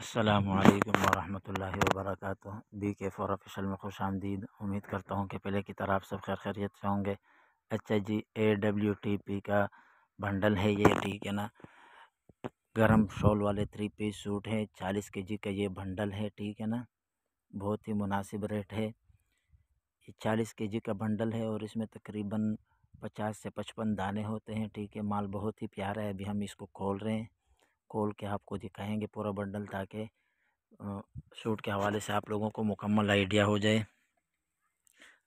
असलकम वरहमल वबरक बी के फोर ऑफिशल में खुश आमदीद उम्मीद करता हूँ कि पहले की तरह आप सब खैर खैरियत से होंगे अच्छा जी ए डब्ल्यू टी पी का बंडल है ये ठीक है ना गरम शॉल वाले थ्री पीस सूट है चालीस के जी का ये बंडल है ठीक है ना बहुत ही मुनासिब रेट है ये चालीस के जी का बंडल है और इसमें तकरीबन पचास से पचपन दाने होते हैं ठीक है माल बहुत ही प्यारा है अभी हम इसको खोल रहे हैं खोल के आपको दिखाएंगे पूरा बंडल ताकि सूट के हवाले से आप लोगों को मुकम्मल आइडिया हो जाए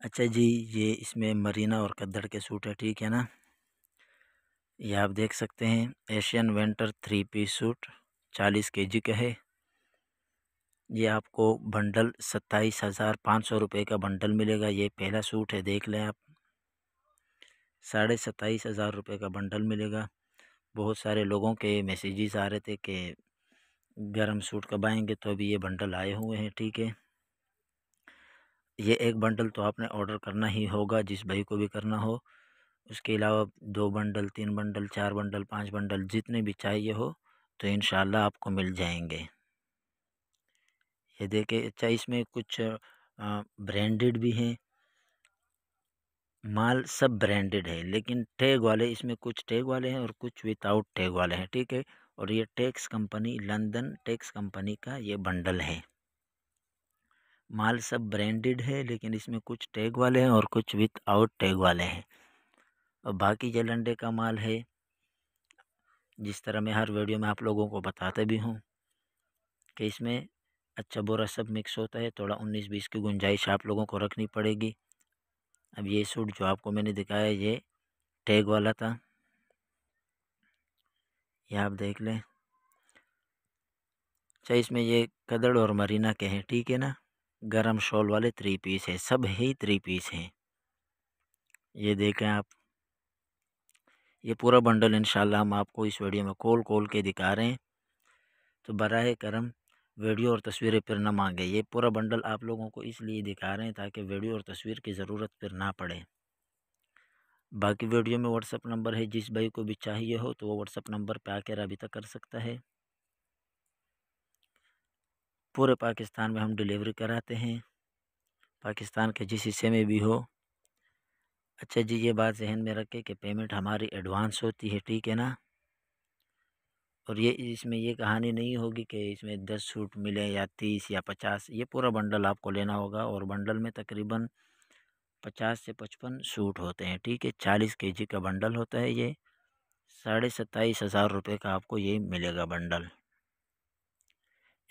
अच्छा जी ये इसमें मरीना और कद्दड़ के सूट है ठीक है ना ये आप देख सकते हैं Asian winter three piece suit चालीस के जी का है ये आपको बंडल सत्ताईस हज़ार पाँच सौ रुपये का बंडल मिलेगा ये पहला सूट है देख लें आप साढ़े सत्ताईस हज़ार रुपये का बंडल मिलेगा बहुत सारे लोगों के मैसेजेस आ रहे थे कि गर्म सूट कब आएंगे तो अभी ये बंडल आए हुए हैं ठीक है ये एक बंडल तो आपने ऑर्डर करना ही होगा जिस भाई को भी करना हो उसके अलावा दो बंडल तीन बंडल चार बंडल पांच बंडल जितने भी चाहिए हो तो इन आपको मिल जाएंगे ये देखें अच्छा इसमें कुछ ब्रांडेड भी हैं माल सब ब्रांडेड है लेकिन टैग वाले इसमें कुछ टैग वाले हैं और कुछ विदाउट टैग वाले हैं ठीक है और ये tax company London tax company का ये बंडल है माल सब ब्रांडेड है लेकिन इसमें कुछ टैग वाले हैं और कुछ विथ आउट टैग वाले हैं और बाकी जलंडे का माल है जिस तरह मैं हर वीडियो में आप लोगों को बताते भी हूँ कि इसमें अच्छा बुरा सब मिक्स होता है थोड़ा उन्नीस बीस की गुंजाइश आप लोगों को रखनी पड़ेगी अब ये सूट जो आपको मैंने दिखाया ये टैग वाला था ये आप देख लें अच्छा इसमें ये कदड़ और मरीना के हैं ठीक है ना गरम शॉल वाले थ्री पीस हैं सब ही थ्री पीस हैं ये देखें आप ये पूरा बंडल इंशाल्लाह हम आपको इस वीडियो में कॉल कॉल के दिखा रहे हैं तो बरह करम वीडियो और तस्वीरें फिर ना मांगे ये पूरा बंडल आप लोगों को इसलिए दिखा रहे हैं ताकि वीडियो और तस्वीर की ज़रूरत फिर ना पड़े बाकी वीडियो में व्हाट्सअप नंबर है जिस भाई को भी चाहिए हो तो वो व्हाट्सअप नंबर पर आकर रबिता कर सकता है पूरे पाकिस्तान में हम डिलीवरी कराते हैं पाकिस्तान के जिस हिस्से में भी हो अच्छा जी ये बात जहन में रखें कि पेमेंट हमारी एडवांस होती है ठीक है ना और ये इसमें ये कहानी नहीं होगी कि इसमें दस सूट मिले या तीस या पचास ये पूरा बंडल आपको लेना होगा और बंडल में तकरीबन पचास से पचपन सूट होते हैं ठीक है चालीस के जी का बंडल होता है ये साढ़े सत्ताईस हज़ार रुपये का आपको ये मिलेगा बंडल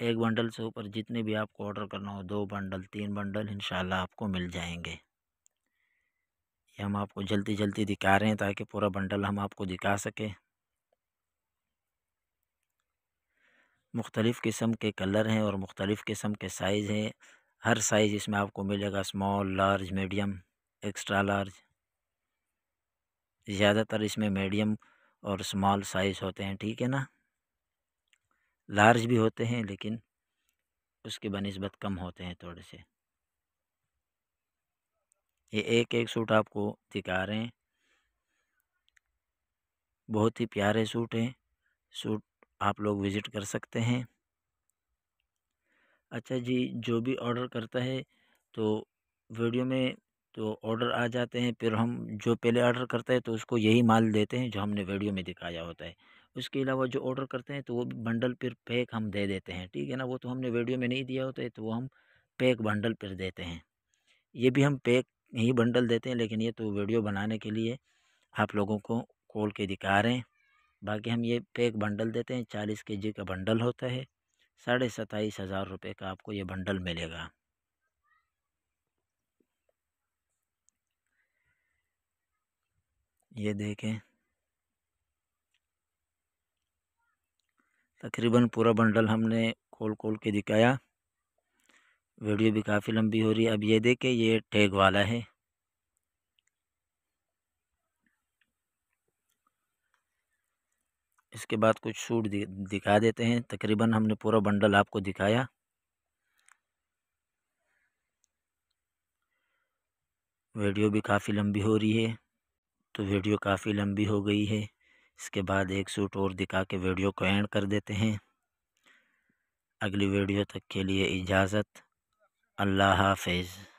एक बंडल से ऊपर जितने भी आपको ऑर्डर करना हो दो बंडल तीन बंडल इन आपको मिल जाएंगे ये हम आपको जल्दी जल्दी दिखा रहे हैं ताकि पूरा बंडल हम आपको दिखा सकें मुख्तलिफ़ किस्म के कलर हैं और मुख्तलिफ़ किस्म के साइज़ हैं हर साइज़ इसमें आपको मिलेगा small large medium extra large ज़्यादातर इसमें मीडियम और स्मॉल साइज़ होते हैं ठीक है ना लार्ज भी होते हैं लेकिन उसके बनस्बत कम होते हैं थोड़े से ये एक एक सूट आपको दिखा रहे हैं बहुत ही प्यारे सूट हैं सूट आप लोग विज़िट कर सकते हैं अच्छा जी जो भी ऑर्डर करता है तो वीडियो में तो ऑर्डर आ जाते हैं फिर हम जो पहले ऑर्डर करता है तो उसको यही माल देते हैं जो हमने वीडियो में दिखाया होता है उसके अलावा जो ऑर्डर करते हैं तो वो बंडल पर पैक हम दे देते हैं ठीक है ना वो तो हमने वीडियो में नहीं दिया होता है तो वो हम पैक बंडल पर देते हैं ये भी हम पैक ही बंडल देते हैं लेकिन ये तो वीडियो बनाने के लिए आप लोगों को खोल के दिखा रहे हैं बाकी हम ये पैक बंडल देते हैं चालीस के जी का बंडल होता है साढ़े सताईस हज़ार रुपये का आपको ये बंडल मिलेगा ये देखें तकरीबन पूरा बंडल हमने खोल खोल के दिखाया वीडियो भी काफ़ी लंबी हो रही है अब ये देखें ये टैग वाला है इसके बाद कुछ सूट दिखा देते हैं तकरीबन हमने पूरा बंडल आपको दिखाया वीडियो भी काफ़ी लंबी हो रही है तो वीडियो काफ़ी लंबी हो गई है इसके बाद एक सूट और दिखा के वीडियो को एंड कर देते हैं अगली वीडियो तक के लिए इजाज़त अल्लाह हाफिज़